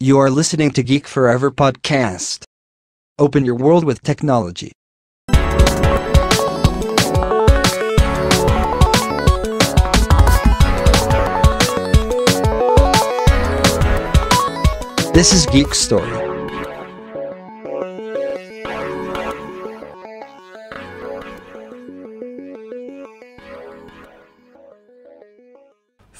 You are listening to Geek Forever Podcast. Open your world with technology. This is Geek Story.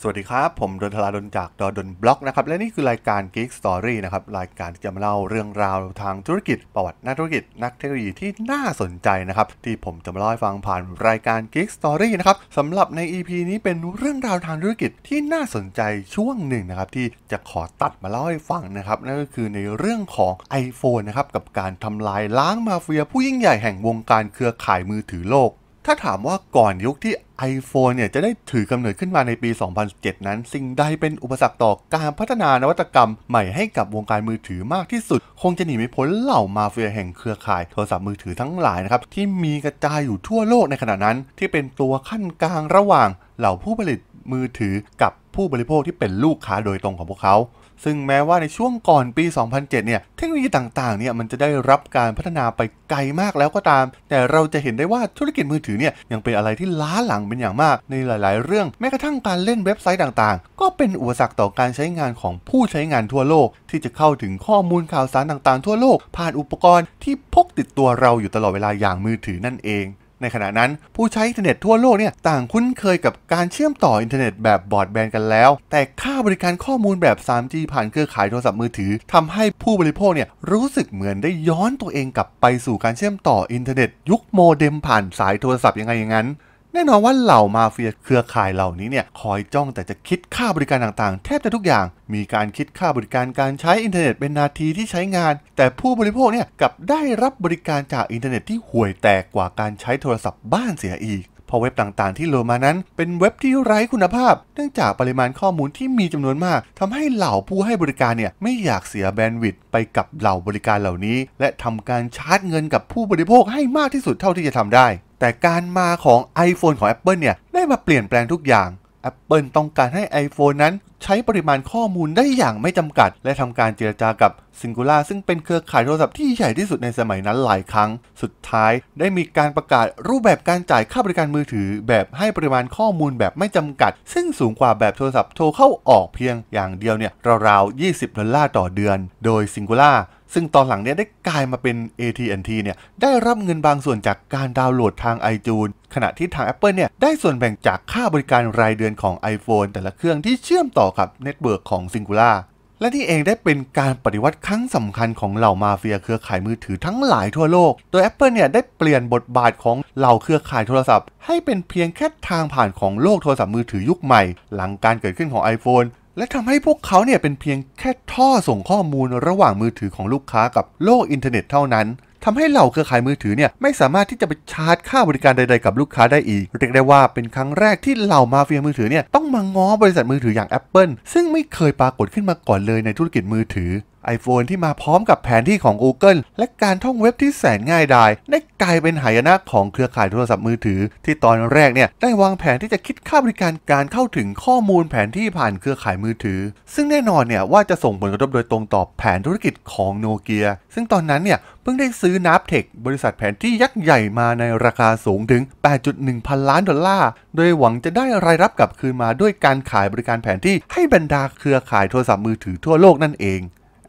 สวัสดีครับ ผมดนทลาดนจากดอดนบล็อกนะครับและนี่คือรายการ Geek Story นะครับรายการที่จะมาเล่าเรื่องราวทางธุรกิจ ประวัตินักธุรกิจนักเทคโนโลยีที่น่าสนใจนะครับที่ผมจะมาเล่าให้ฟังผ่านรายการ Geek Story นะครับสำหรับใน EP นี้เป็นเรื่องราวทางธุรกิจที่น่าสนใจช่วงหนึ่งนะครับที่จะขอตัดมาเล่าให้ฟังนะครับนั่นก็คือในเรื่องของ iPhone นะครับกับการทำลายล้างมาเฟียผู้ยิ่งใหญ่แห่งวงการเครือข่ายมือถือโลกถ้าถามว่าก่อนยุคที่ iPhone เนี่ย จะได้ถือกำเนิดขึ้นมาในปี 2007 นั้น สิ่งใดเป็นอุปสรรคต่อการพัฒนานวัตกรรมใหม่ให้กับวงการมือถือมากที่สุด คงจะหนีไม่พ้นเหล่ามาเฟียแห่งเครือข่าย โทรศัพท์มือถือทั้งหลายนะครับ ที่มีกระจายอยู่ทั่วโลกในขณะนั้นที่เป็นตัวขั้นกลางระหว่างเหล่าผู้ผลิตมือถือกับผู้บริโภคที่เป็นลูกค้าโดยตรงของพวกเขาซึ่งแม้ว่าในช่วงก่อน ปี 2007 เนี่ยเทคโนโลยีต่างๆ เนี่ยมันจะได้รับการพัฒนาไปไกลมากแล้วก็ตาม แต่เราจะเห็นได้ว่าธุรกิจมือถือเนี่ยยังเป็นอะไรที่ล้าหลังเป็นอย่างมาก ในหลาย ๆ เรื่องแม้กระทั่งการเล่นเว็บไซต์ต่าง ๆ ก็เป็นอุปสรรคต่อการใช้งานของผู้ใช้งานทั่วโลก ที่จะเข้าถึงข้อมูลข่าวสารต่างๆ ทั่วโลก ผ่านอุปกรณ์ที่พกติดตัวเราอยู่ตลอดเวลาอย่างมือถือนั่นเองในขณะนั้น ผู้ใช้อินเทอร์เน็ตทั่วโลกเนี่ยต่างคุ้นเคยกับการเชื่อมต่ออินเทอร์เน็ตแบบบอร์ดแบนกันแล้ว แต่ค่าบริการข้อมูลแบบ 3G ผ่านเครือข่ายโทรศัพท์มือถือ ทำให้ผู้บริโภคเนี่ยรู้สึกเหมือนได้ย้อนตัวเองกลับไปสู่การเชื่อมต่ออินเทอร์เน็ตยุคโมเด็มผ่านสายโทรศัพท์ยังไงอย่างนั้นแน่นอนว่าเหล่ามาเฟียเครือข่ายเหล่านี้เนี่ยคอยจ้องแต่จะคิดค่าบริการต่างๆ แทบจะทุกอย่างมีการคิดค่าบริการการใช้อินเทอร์เน็ตเป็นนาทีที่ใช้งาน แต่ผู้บริโภคเนี่ยกับได้รับบริการจากอินเทอร์เน็ตที่ห่วยแตกกว่าการใช้โทรศัพท์บ้านเสียอีกพราะเว็บต่างๆ ที่โหลดมานั้น เป็นเว็บที่ไร้คุณภาพเนื่องจากปริมาณข้อมูลที่มีจำนวนมาก ทำให้เหล่าผู้ให้บริการเนี่ยไม่อยากเสียแบนด์วิดต์ไปกับเหล่าบริการเหล่านี้ และทำการชาร์จเงินกับผู้บริโภคให้มากที่สุดเท่าที่จะทำได้แต่การมาของ iPhone ของ Apple เนี่ยได้มาเปลี่ยนแปลงทุกอย่าง Apple ต้องการให้ iPhone นั้นใช้ปริมาณข้อมูลได้อย่างไม่จำกัด และทำการเจรจากับ Singular ซึ่งเป็นเครือข่ายโทรศัพท์ที่ใหญ่ที่สุดในสมัยนั้นหลายครั้ง สุดท้ายได้มีการประกาศรูปแบบการจ่ายค่าบริการมือถือ แบบให้ปริมาณข้อมูลแบบไม่จำกัด ซึ่งสูงกว่าแบบโทรศัพท์โทรเข้าออกเพียงอย่างเดียวเนี่ยราวๆ20ดอลลาร์ต่อเดือน โดย Singular ซึ่งตอนหลังเนี่ยได้กลายมาเป็น AT&T เนี่ยได้รับเงินบางส่วนจากการดาวน์โหลดทาง iTunes ขณะที่ทาง Apple เนี่ยได้ส่วนแบ่งจากค่าบริการรายเดือนของ iPhone แต่ละเครื่องที่เชื่อมต่อกับเน็ตเวิร์กของ Singular และที่เองได้เป็นการปฏิวัติครั้งสำคัญของเหล่ามาเฟียเครือข่ายมือถือทั้งหลายทั่วโลก โดย Apple เนี่ยได้เปลี่ยนบทบาทของเหล่าเครือข่ายโทรศัพท์ ให้เป็นเพียงแค่ทางผ่านของโลกโทรศัพท์มือถือยุคใหม่หลังการเกิดขึ้นของ iPhone และทำให้พวกเขาเนี่ยเป็นเพียงแค่ท่อส่งข้อมูลระหว่างมือถือของลูกค้ากับโลกอินเทอร์เน็ตเท่านั้นทำให้เหล่าเครือข่ายมือถือเนี่ยไม่สามารถที่จะไปชาร์จค่าบริการใด ๆกับลูกค้าได้อีกเรียกได้ว่าเป็นครั้งแรกที่เหล่ามาเฟียมือถือเนี่ยต้องมาง้อบริษัทมือถืออย่าง Apple ซึ่งไม่เคยปรากฏขึ้นมาก่อนเลยในธุรกิจมือถือ iPhone ที่มาพร้อมกับแผนที่ของ Google และการท่องเว็บที่แสนง่ายดายได้กลายเป็นหายนะของเครือข่ายโทรศัพท์มือถือ ที่ตอนแรกเนี่ยได้วางแผนที่จะคิดค่าบริการการเข้าถึงข้อมูลแผนที่ผ่านเครือข่ายมือถือ ซึ่งแน่นอนเนี่ยว่าจะส่งผลกระทบโดยตรงต่อแผนธุรกิจของโนเกียซึ่งตอนนั้นเนี่ยเพิ่งได้ซื้อนับเทคบริษัทแผนที่ยักษ์ใหญ่มาในราคาสูงถึง 8.1 พันล้านดอลลาร์โดยหวังจะได้รายรับกลับคืนมาด้วยการขายบริการแผนที่ให้บรรดาเครือข่ายโทรศัพท์มือถือทั่วโลกนั่นเอง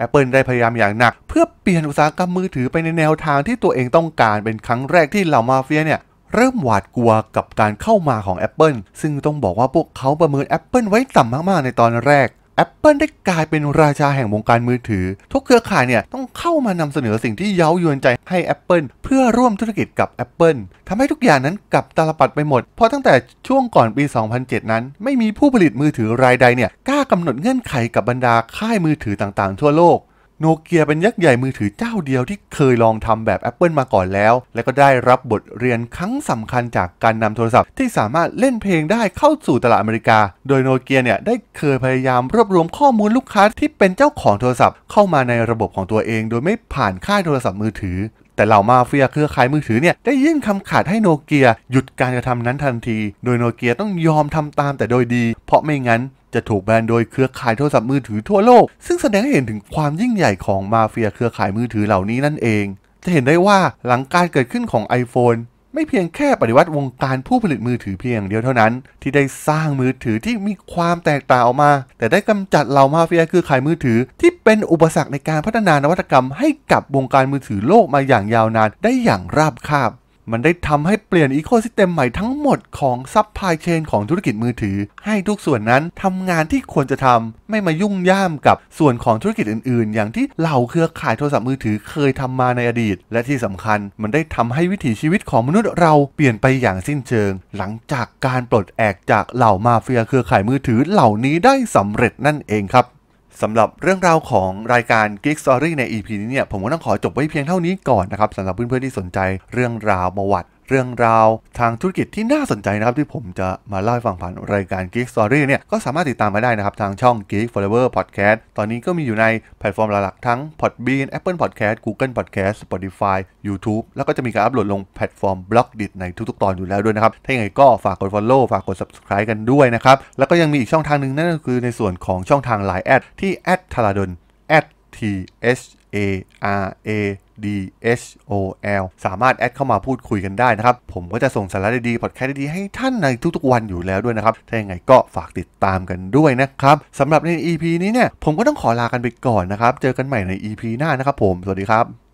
Apple ได้พยายามอย่างหนัก เพื่อเปลี่ยนอุตสาหกรรมมือถือไปในแนวทางที่ตัวเองต้องการเป็นครั้งแรกที่เหล่ามาเฟียเนี่ย เริ่มหวาดกลัวกับการเข้ามาของ Apple ซึ่งต้องบอกว่าพวกเขาประเมิน Apple ไว้ต่ำมากๆในตอนแรก Apple ได้กลายเป็นราชาแห่งวงการมือถือ ทุกเครือข่ายเนี่ยต้องเข้ามานำเสนอสิ่งที่เย้ายวนใจให้ Apple เพื่อร่วมธุรกิจกับ Apple ทำให้ทุกอย่างนั้นกลับตาลปัดไปหมด เพราะตั้งแต่ช่วงก่อนปี 2007 นั้นไม่มีผู้ผลิตมือถือรายใดเนี่ยกล้ากำหนดเงื่อนไขกับบรรดาค่ายมือถือต่างๆ ทั่วโลกโนเกียเป็นยักษ์ใหญ่มือถือเจ้าเดียวที่เคยลองทำแบบ Apple มาก่อนแล้ว และก็ได้รับบทเรียนครั้งสำคัญจากการนำโทรศัพท์ที่สามารถเล่นเพลงได้เข้าสู่ตลาดอเมริกา โดยโนเกียเนี่ยได้เคยพยายามรวบรวมข้อมูลลูกค้าที่เป็นเจ้าของโทรศัพท์เข้ามาในระบบของตัวเองโดยไม่ผ่านค่ายโทรศัพท์มือถือแต่เหล่ามาเฟียเครือข่ายมือถือเนี่ยได้ยื่นคำขาดให้โนเกียหยุดการกระทำนั้นทันที โดยโนเกียต้องยอมทำตามแต่โดยดีเพราะไม่งั้นจะถูกแบนโดยเครือข่ายโทรศัพท์มือถือทั่วโลก ซึ่งแสดงให้เห็นถึงความยิ่งใหญ่ของมาเฟียเครือข่ายมือถือเหล่านี้นั่นเอง จะเห็นได้ว่าหลังการเกิดขึ้นของ iPhone ไม่เพียงแค่ปฏิวัติวงการผู้ผลิตมือถือเพียงเดียวเท่านั้นที่ได้สร้างมือถือที่มีความแตกต่างออกมา แต่ได้กำจัดเหล่ามาเฟียคือขายมือถือ ที่เป็นอุปสรรคในการพัฒนานวัตกรรม ให้กับวงการมือถือโลกมาอย่างยาวนานได้อย่างราบคาบมันได้ทำให้เปลี่ยนอีโคซิสเต็มใหม่ทั้งหมดของซัพพลายเชนของธุรกิจมือถือ ให้ทุกส่วนนั้นทำงานที่ควรจะทำไม่มายุ่งย่ามกับส่วนของธุรกิจอื่นๆ อย่างที่เหล่าเครือข่ายโทรศัพท์มือถือ เคยทำมาในอดีต และที่สำคัญ มันได้ทำให้วิถีชีวิตของมนุษย์เราเปลี่ยนไปอย่างสิ้นเชิง หลังจากการปลดแอกจากเหล่ามาเฟียเครือข่ายมือถือ เหล่านี้ได้สำเร็จนั่นเองครับสำหรับเรื่องราวของรายการ Geek Story ใน EP นี้เนี่ย ผมก็ต้องขอจบไว้เพียงเท่านี้ก่อนนะครับ สำหรับเพื่อนๆที่สนใจเรื่องราวประวัติเรื่องราวทางธุรกิจที่น่าสนใจนะครับ ที่ผมจะมาเล่าให้ฟังผ่านรายการ Geek Story เนี่ยก็สามารถติดตามมาได้นะครับ ทางช่อง Geek Forever Podcast ตอนนี้ก็มีอยู่ในแพลตฟอร์มหลักๆทั้ง Podbean Apple Podcast Google Podcast Spotify YouTube แล้วก็จะมีการอัปโหลดลงแพลตฟอร์มบล็อกดิในทุก ๆ ตอนอยู่แล้วด้วยนะครับ ถ้าอย่างไรก็ฝากกด Follow ฝากกด Subscribe กันด้วยนะครับ แล้วก็ยังมีอีกช่องทางหนึ่งนั่นก็คือในส่วนของช่องทาง Line แอดที่แอดทาราดน T A R A D H O L สามารถแอดเข้ามาพูดคุยกันได้นะครับ ผมก็จะส่งสาระดีๆพอดแคสต์ดีๆ ให้ท่านในทุกๆ วันอยู่แล้วด้วยนะครับ ถ้าอย่างไรก็ฝากติดตามกันด้วยนะครับ สำหรับใน EP นี้เนี่ย ผมก็ต้องขอลากันไปก่อนนะครับ เจอกันใหม่ใน EP หน้านะครับผม สวัสดีครับ